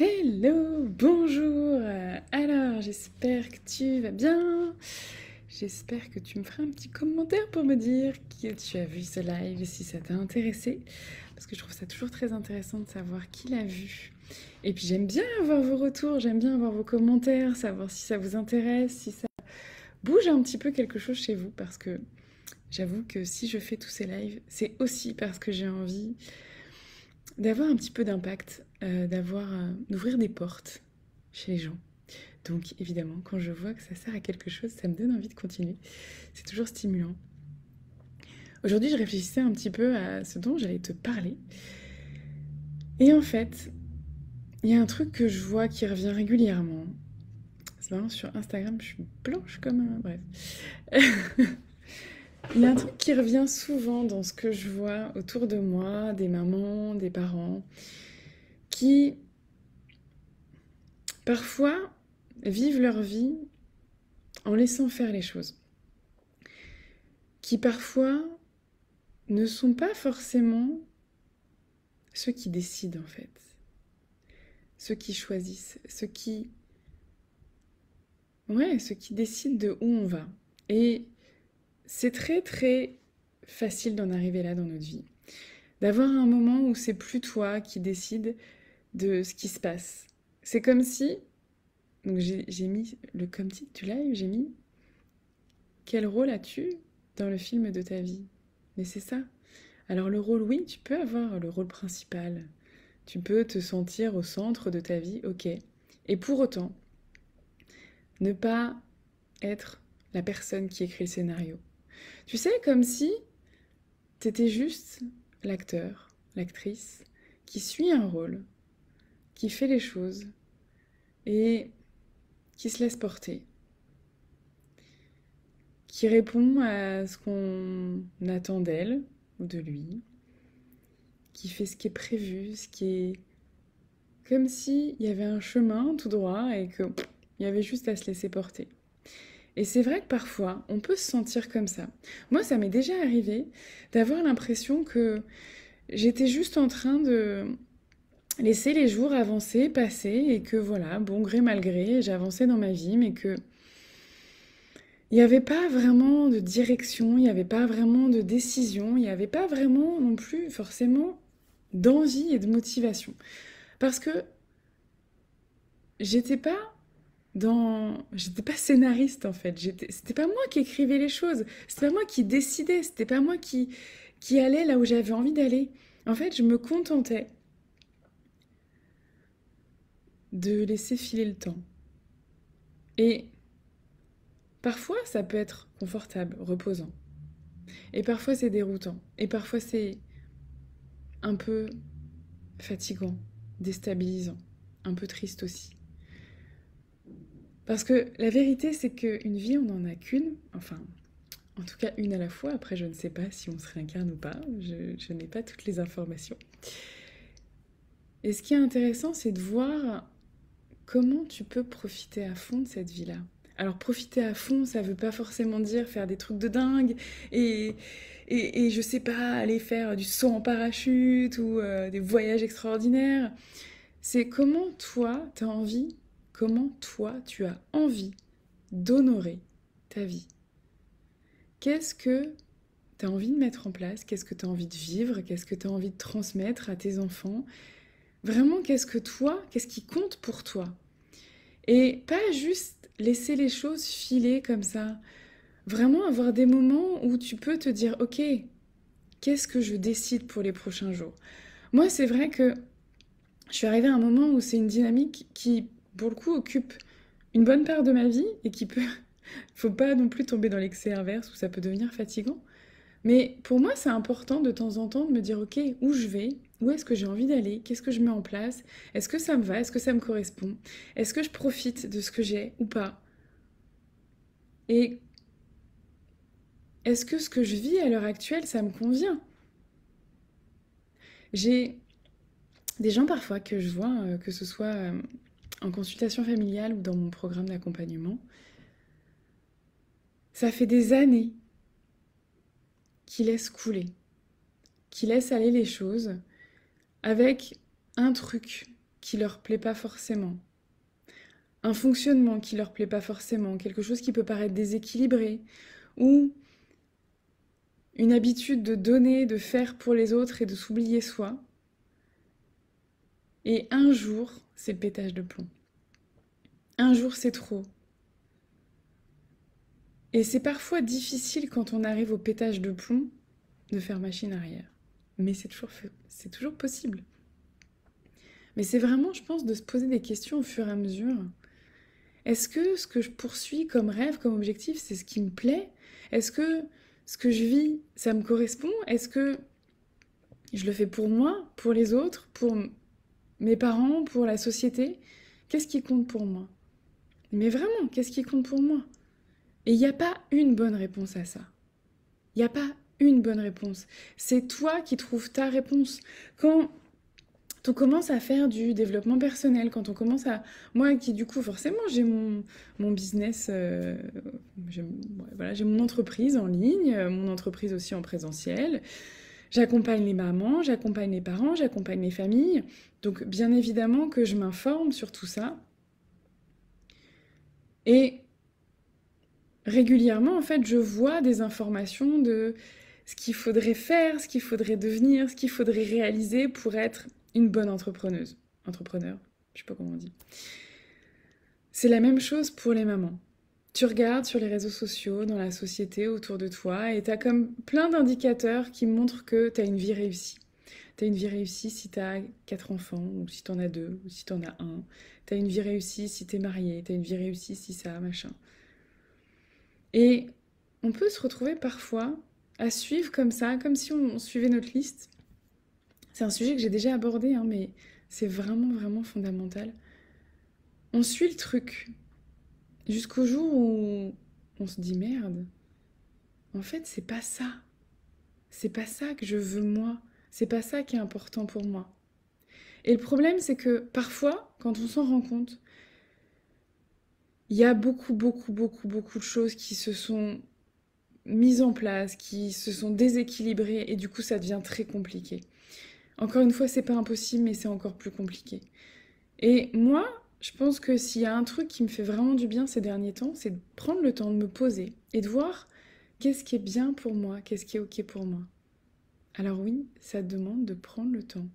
Hello, bonjour. Alors, j'espère que tu vas bien. J'espère que tu me feras un petit commentaire pour me dire que tu as vu ce live, si ça t'a intéressé. Parce que je trouve ça toujours très intéressant de savoir qui l'a vu. Et puis j'aime bien avoir vos retours, j'aime bien avoir vos commentaires, savoir si ça vous intéresse, si ça bouge un petit peu quelque chose chez vous. Parce que j'avoue que si je fais tous ces lives, c'est aussi parce que j'ai envie d'avoir un petit peu d'impact euh, d'avoir, euh, d'ouvrir des portes chez les gens. Donc évidemment, quand je vois que ça sert à quelque chose, ça me donne envie de continuer. C'est toujours stimulant. Aujourd'hui, je réfléchissais un petit peu à ce dont j'allais te parler. Et en fait, il y a un truc que je vois qui revient régulièrement. C'est marrant, sur Instagram, je suis blanche comme un... Bref. Il y a un truc qui revient souvent dans ce que je vois autour de moi, des mamans, des parents, qui parfois vivent leur vie en laissant faire les choses, qui parfois ne sont pas forcément ceux qui décident en fait, ceux qui choisissent, ceux qui... Ouais, ceux qui décident de où on va. Et c'est très très facile d'en arriver là dans notre vie. D'avoir un moment où c'est plus toi qui décides, de ce qui se passe. C'est comme si. Donc j'ai mis le comme tu l'as live, j'ai mis Quel rôle as-tu dans le film de ta vie Mais c'est ça. Alors le rôle, oui, tu peux avoir le rôle principal. Tu peux te sentir au centre de ta vie, ok. Et pour autant, ne pas être la personne qui écrit le scénario. Tu sais, comme si tu étais juste l'acteur, l'actrice, qui suit un rôle qui fait les choses et qui se laisse porter, qui répond à ce qu'on attend d'elle ou de lui, qui fait ce qui est prévu, ce qui est comme s'il y avait un chemin tout droit et qu'il y avait juste à se laisser porter. Et c'est vrai que parfois, on peut se sentir comme ça. Moi, ça m'est déjà arrivé d'avoir l'impression que j'étais juste en train de laisser les jours avancer, passer, et que voilà, bon gré mal gré, j'avançais dans ma vie, mais que il n'y avait pas vraiment de direction, il n'y avait pas vraiment de décision, il n'y avait pas vraiment non plus forcément d'envie et de motivation. Parce que j'étais pas dans j'étais pas scénariste en fait c'était pas moi qui écrivais les choses c'était pas moi qui décidais c'était pas moi qui qui allait là où j'avais envie d'aller en fait je me contentais de laisser filer le temps. Et parfois, ça peut être confortable, reposant. Et parfois, c'est déroutant. Et parfois, c'est un peu fatigant, déstabilisant, un peu triste aussi. Parce que la vérité, c'est qu'une vie, on n'en a qu'une. Enfin, en tout cas, une à la fois. Après, je ne sais pas si on se réincarne ou pas. Je, je n'ai pas toutes les informations. Et ce qui est intéressant, c'est de voir comment tu peux profiter à fond de cette vie-là alors profiter à fond, ça ne veut pas forcément dire faire des trucs de dingue et, et, je sais pas, aller faire du saut en parachute ou euh, des voyages extraordinaires. C'est comment toi, tu as envie, comment toi, tu as envie d'honorer ta vie. Qu'est-ce que tu as envie de mettre en place Qu'est-ce que tu as envie de vivre Qu'est-ce que tu as envie de transmettre à tes enfants Vraiment, qu'est-ce que toi, qu'est-ce qui compte pour toi et pas juste laisser les choses filer comme ça. Vraiment avoir des moments où tu peux te dire, ok, qu'est-ce que je décide pour les prochains jours Moi, c'est vrai que je suis arrivée à un moment où c'est une dynamique qui, pour le coup, occupe une bonne part de ma vie et qui peut... Faut pas non plus tomber dans l'excès inverse où ça peut devenir fatigant. Mais pour moi, c'est important de temps en temps de me dire, ok, où je vais, où est-ce que j'ai envie d'aller Qu'est-ce que je mets en place Est-ce que ça me va Est-ce que ça me correspond Est-ce que je profite de ce que j'ai ou pas Et est-ce que ce que je vis à l'heure actuelle, ça me convient J'ai des gens parfois que je vois, euh, que ce soit euh, en consultation familiale ou dans mon programme d'accompagnement, ça fait des années qu'ils laissent couler, qu'ils laissent aller les choses avec un truc qui leur plaît pas forcément, un fonctionnement qui leur plaît pas forcément, quelque chose qui peut paraître déséquilibré, ou une habitude de donner, de faire pour les autres et de s'oublier soi. Et un jour, c'est le pétage de plomb. Un jour, c'est trop. Et c'est parfois difficile quand on arrive au pétage de plomb de faire machine arrière mais c'est toujours, possible. Mais c'est vraiment, je pense, de se poser des questions au fur et à mesure. Est-ce que ce que je poursuis comme rêve, comme objectif, c'est ce qui me plaît Est-ce que ce que je vis, ça me correspond Est-ce que je le fais pour moi, pour les autres, pour mes parents, pour la société Qu'est-ce qui compte pour moi Mais vraiment, qu'est-ce qui compte pour moi Et il n'y a pas une bonne réponse à ça. Il n'y a pas une bonne réponse. C'est toi qui trouves ta réponse. Quand on commence à faire du développement personnel, quand on commence à... Moi qui du coup forcément j'ai mon, mon business, euh, j'ai mon entreprise en ligne, euh, mon entreprise aussi en présentiel, j'accompagne les mamans, j'accompagne les parents, j'accompagne les familles, donc bien évidemment que je m'informe sur tout ça. Et régulièrement en fait je vois des informations de ce qu'il faudrait faire, ce qu'il faudrait devenir, ce qu'il faudrait réaliser pour être une bonne entrepreneuse. Entrepreneur, je sais pas comment on dit. C'est la même chose pour les mamans. Tu regardes sur les réseaux sociaux, dans la société, autour de toi, et tu as comme plein d'indicateurs qui montrent que tu as une vie réussie. Tu as une vie réussie si tu as quatre enfants, ou si tu en as deux, ou si tu en as un. Tu as une vie réussie si tu es marié, as une vie réussie si ça, machin. Et on peut se retrouver parfois à suivre comme ça, comme si on suivait notre liste. C'est un sujet que j'ai déjà abordé, hein, mais c'est vraiment, vraiment fondamental. On suit le truc jusqu'au jour où on se dit merde. En fait, c'est pas ça. C'est pas ça que je veux moi. C'est pas ça qui est important pour moi. Et le problème, c'est que parfois, quand on s'en rend compte, il y a beaucoup, beaucoup, beaucoup, beaucoup de choses qui se sont mises en place, qui se sont déséquilibrées et du coup ça devient très compliqué. Encore une fois, c'est pas impossible, mais c'est encore plus compliqué. Et moi, je pense que s'il y a un truc qui me fait vraiment du bien ces derniers temps, c'est de prendre le temps de me poser et de voir qu'est-ce qui est bien pour moi, qu'est-ce qui est ok pour moi. Alors oui, ça demande de prendre le temps,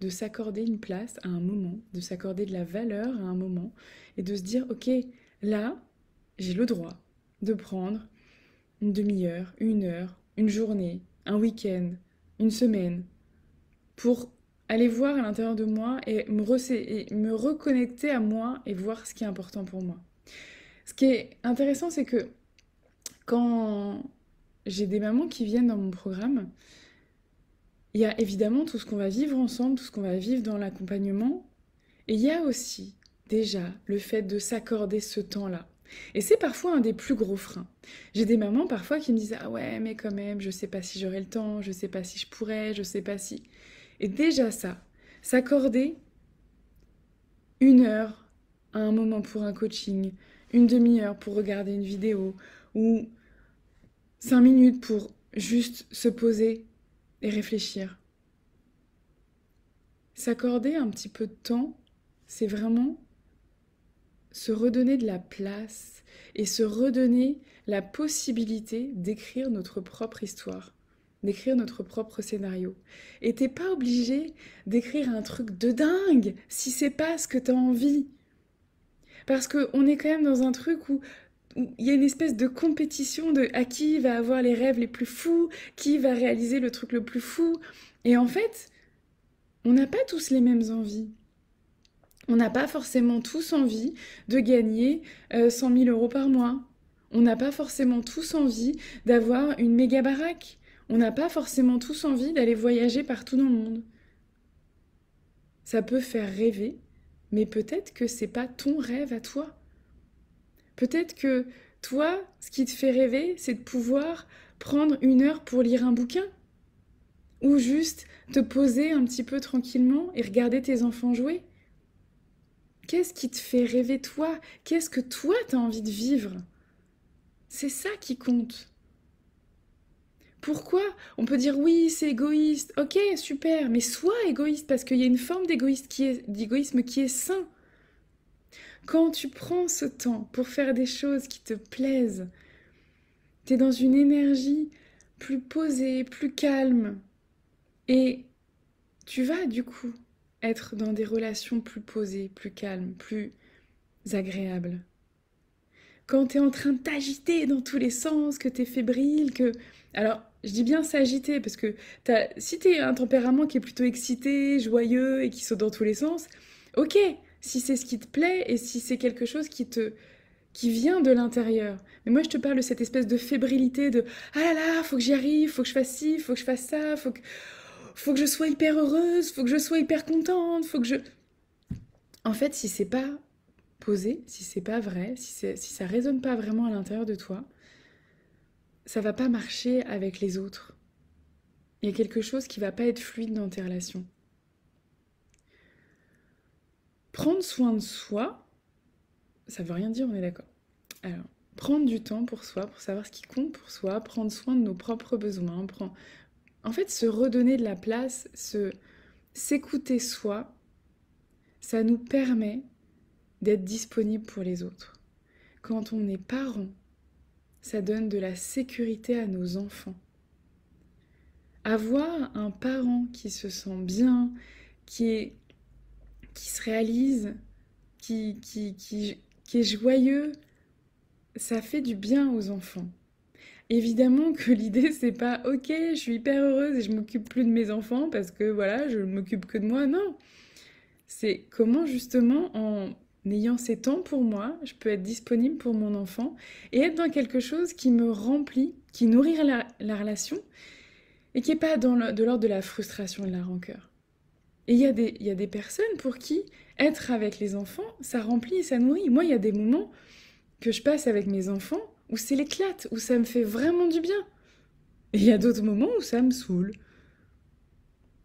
de s'accorder une place à un moment, de s'accorder de la valeur à un moment et de se dire ok, là, j'ai le droit de prendre une demi-heure, une heure, une journée, un week-end, une semaine, pour aller voir à l'intérieur de moi et me, et me reconnecter à moi et voir ce qui est important pour moi. Ce qui est intéressant, c'est que quand j'ai des mamans qui viennent dans mon programme, il y a évidemment tout ce qu'on va vivre ensemble, tout ce qu'on va vivre dans l'accompagnement, et il y a aussi déjà le fait de s'accorder ce temps-là. Et c'est parfois un des plus gros freins. J'ai des mamans parfois qui me disent Ah ouais, mais quand même, je sais pas si j'aurai le temps, je sais pas si je pourrais, je sais pas si. Et déjà ça, s'accorder une heure à un moment pour un coaching, une demi-heure pour regarder une vidéo, ou cinq minutes pour juste se poser et réfléchir. S'accorder un petit peu de temps, c'est vraiment se redonner de la place et se redonner la possibilité d'écrire notre propre histoire, d'écrire notre propre scénario. Et t'es pas obligé d'écrire un truc de dingue si c'est pas ce que t'as envie. Parce qu'on est quand même dans un truc où il y a une espèce de compétition de à qui va avoir les rêves les plus fous, qui va réaliser le truc le plus fou. Et en fait, on n'a pas tous les mêmes envies. On n'a pas forcément tous envie de gagner 100 euh, 000 euros par mois. On n'a pas forcément tous envie d'avoir une méga baraque. On n'a pas forcément tous envie d'aller voyager partout dans le monde. Ça peut faire rêver, mais peut-être que c'est pas ton rêve à toi. Peut-être que toi, ce qui te fait rêver, c'est de pouvoir prendre une heure pour lire un bouquin. Ou juste te poser un petit peu tranquillement et regarder tes enfants jouer. Qu'est-ce qui te fait rêver toi Qu'est-ce que toi tu as envie de vivre C'est ça qui compte. Pourquoi On peut dire oui, c'est égoïste. Ok, super, mais sois égoïste parce qu'il y a une forme d'égoïsme qui est, qui est sain. Quand tu prends ce temps pour faire des choses qui te plaisent, tu es dans une énergie plus posée, plus calme. Et tu vas du coup être dans des relations plus posées, plus calmes, plus agréables. Quand tu es en train de t'agiter dans tous les sens, que tu es fébrile, que... Alors, je dis bien s'agiter, parce que as... si tu un tempérament qui est plutôt excité, joyeux et qui saute dans tous les sens, ok, si c'est ce qui te plaît et si c'est quelque chose qui te qui vient de l'intérieur. Mais moi, je te parle de cette espèce de fébrilité de ah là là, faut que j'y arrive, faut que je fasse ci, faut que je fasse ça, faut que faut que je sois hyper heureuse, faut que je sois hyper contente, faut que je... En fait, si c'est pas posé, si c'est pas vrai, si, si ça résonne pas vraiment à l'intérieur de toi, ça va pas marcher avec les autres. Il y a quelque chose qui va pas être fluide dans tes relations. Prendre soin de soi, ça veut rien dire, on est d'accord. Alors, prendre du temps pour soi, pour savoir ce qui compte pour soi, prendre soin de nos propres besoins, prendre, en fait, se redonner de la place, se s'écouter soi, ça nous permet d'être disponible pour les autres. Quand on est parent, ça donne de la sécurité à nos enfants. Avoir un parent qui se sent bien, qui, est, qui se réalise, qui, qui, qui est joyeux, ça fait du bien aux enfants. Évidemment que l'idée c'est pas ok, je suis hyper heureuse et je m'occupe plus de mes enfants parce que voilà, je m'occupe que de moi. Non, c'est comment justement en ayant ces temps pour moi, je peux être disponible pour mon enfant et être dans quelque chose qui me remplit, qui nourrit la, relation et qui est pas dans de l'ordre de la frustration et de la rancœur. Et il y, a des, y a des personnes pour qui être avec les enfants, ça remplit et ça nourrit. Moi, il y a des moments que je passe avec mes enfants où c'est l'éclate, où ça me fait vraiment du bien. Et il y a d'autres moments où ça me saoule.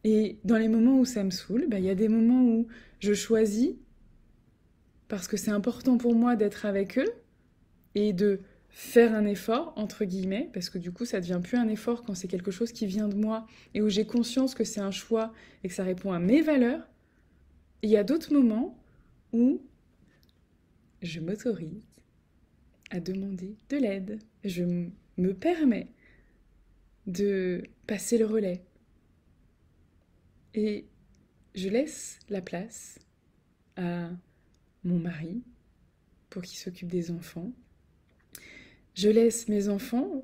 Et dans les moments où ça me saoule, bah, il y a des moments où je choisis, parce que c'est important pour moi d'être avec eux, et de faire un effort, entre guillemets, parce que du coup, ça devient plus un effort quand c'est quelque chose qui vient de moi, et où j'ai conscience que c'est un choix et que ça répond à mes valeurs. Il y a d'autres moments où je m'autorise à demander de l'aide. Je me permets de passer le relais. Et je laisse la place à mon mari pour qu'il s'occupe des enfants. Je laisse mes enfants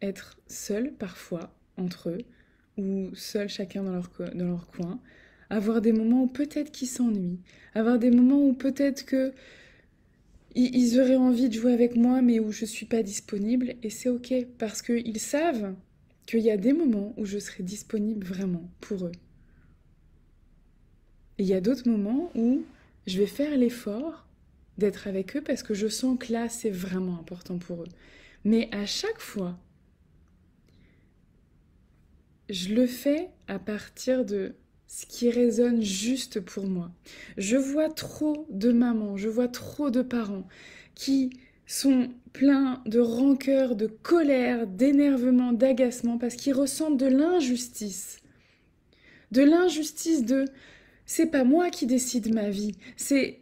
être seuls parfois entre eux ou seuls chacun dans leur, dans leur coin, avoir des moments où peut-être qu'ils s'ennuient, avoir des moments où peut-être que ils auraient envie de jouer avec moi, mais où je ne suis pas disponible, et c'est ok, parce qu'ils savent qu'il y a des moments où je serai disponible vraiment pour eux. Et il y a d'autres moments où je vais faire l'effort d'être avec eux parce que je sens que là, c'est vraiment important pour eux. Mais à chaque fois, je le fais à partir de ce qui résonne juste pour moi. Je vois trop de mamans, je vois trop de parents qui sont pleins de rancœur, de colère, d'énervement, d'agacement, parce qu'ils ressentent de l'injustice. De l'injustice de c'est pas moi qui décide ma vie, c'est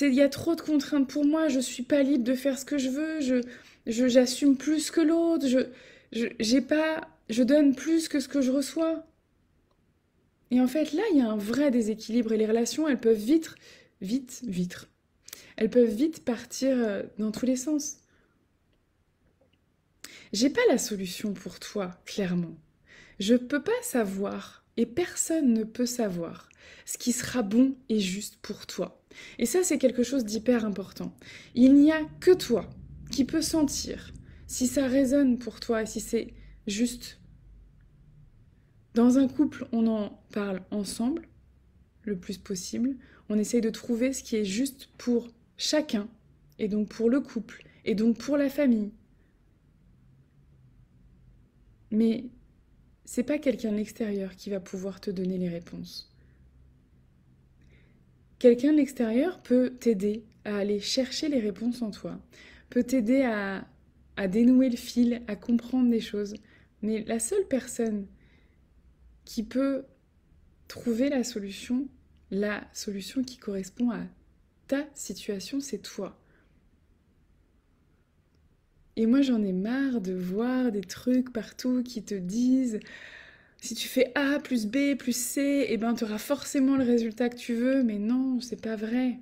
il y a trop de contraintes pour moi, je suis pas libre de faire ce que je veux, je j'assume plus que l'autre, je j'ai pas je donne plus que ce que je reçois. Et en fait, là, il y a un vrai déséquilibre et les relations, elles peuvent vite, vite, vite, elles peuvent vite partir euh, dans tous les sens. J'ai pas la solution pour toi, clairement. Je peux pas savoir, et personne ne peut savoir, ce qui sera bon et juste pour toi. Et ça, c'est quelque chose d'hyper important. Il n'y a que toi qui peux sentir si ça résonne pour toi et si c'est juste dans un couple, on en parle ensemble le plus possible. On essaye de trouver ce qui est juste pour chacun, et donc pour le couple, et donc pour la famille. Mais c'est pas quelqu'un de l'extérieur qui va pouvoir te donner les réponses. Quelqu'un de l'extérieur peut t'aider à aller chercher les réponses en toi, peut t'aider à, à, dénouer le fil, à comprendre des choses. Mais la seule personne qui peut trouver la solution, la solution qui correspond à ta situation, c'est toi. Et moi j'en ai marre de voir des trucs partout qui te disent si tu fais A plus B plus C, et eh ben tu auras forcément le résultat que tu veux, mais non, c'est pas vrai.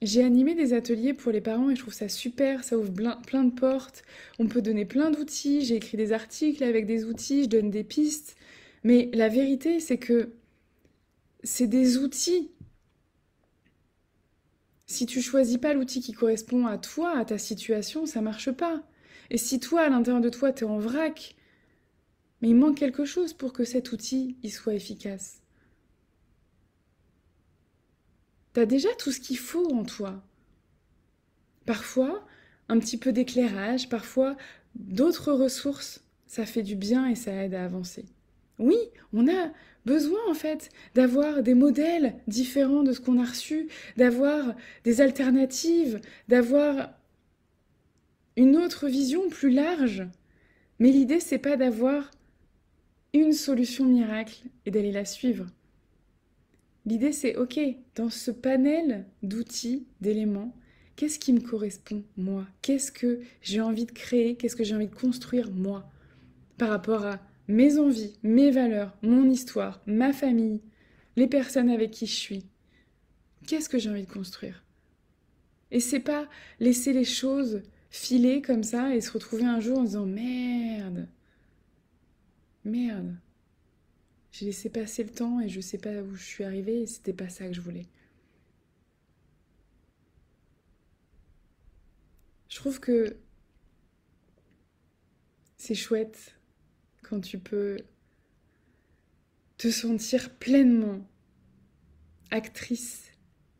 J'ai animé des ateliers pour les parents et je trouve ça super, ça ouvre plein de portes, on peut donner plein d'outils, j'ai écrit des articles avec des outils, je donne des pistes, mais la vérité c'est que c'est des outils. Si tu choisis pas l'outil qui correspond à toi, à ta situation, ça marche pas. Et si toi, à l'intérieur de toi, tu es en vrac, mais il manque quelque chose pour que cet outil il soit efficace. déjà tout ce qu'il faut en toi. Parfois, un petit peu d'éclairage, parfois d'autres ressources, ça fait du bien et ça aide à avancer. Oui, on a besoin en fait d'avoir des modèles différents de ce qu'on a reçu, d'avoir des alternatives, d'avoir une autre vision plus large. Mais l'idée, c'est pas d'avoir une solution miracle et d'aller la suivre. L'idée, c'est, OK, dans ce panel d'outils, d'éléments, qu'est-ce qui me correspond, moi Qu'est-ce que j'ai envie de créer Qu'est-ce que j'ai envie de construire, moi Par rapport à mes envies, mes valeurs, mon histoire, ma famille, les personnes avec qui je suis. Qu'est-ce que j'ai envie de construire Et c'est pas laisser les choses filer comme ça et se retrouver un jour en disant merde, merde, j'ai laissé passer le temps et je ne sais pas où je suis arrivée et c'était pas ça que je voulais. Je trouve que c'est chouette quand tu peux te sentir pleinement actrice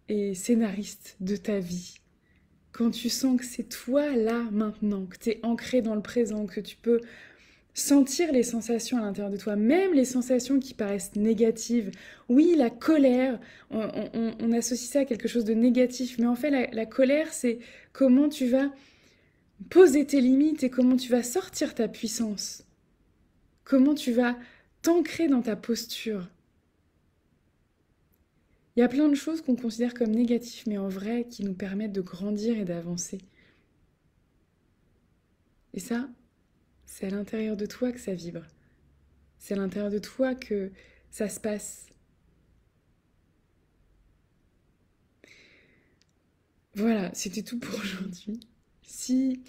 et scénariste de ta vie. Quand tu sens que c'est toi là maintenant, que tu es ancrée dans le présent, que tu peux sentir les sensations à l'intérieur de toi, même les sensations qui paraissent négatives. Oui, la colère, on, associe ça à quelque chose de négatif, mais en fait, la, la colère, c'est comment tu vas poser tes limites et comment tu vas sortir ta puissance, comment tu vas t'ancrer dans ta posture. Il y a plein de choses qu'on considère comme négatives, mais en vrai, qui nous permettent de grandir et d'avancer. Et ça, c'est à l'intérieur de toi que ça vibre. C'est à l'intérieur de toi que ça se passe. Voilà, c'était tout pour aujourd'hui. Si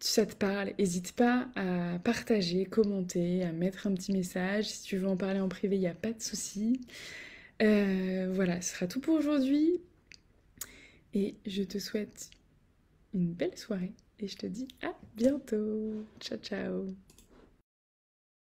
ça te parle, n'hésite pas à partager, commenter, à mettre un petit message. Si tu veux en parler en privé, il n'y a pas de souci. Euh, voilà, ce sera tout pour aujourd'hui. Et je te souhaite une belle soirée et je te dis à ah. bientôt. Ciao ciao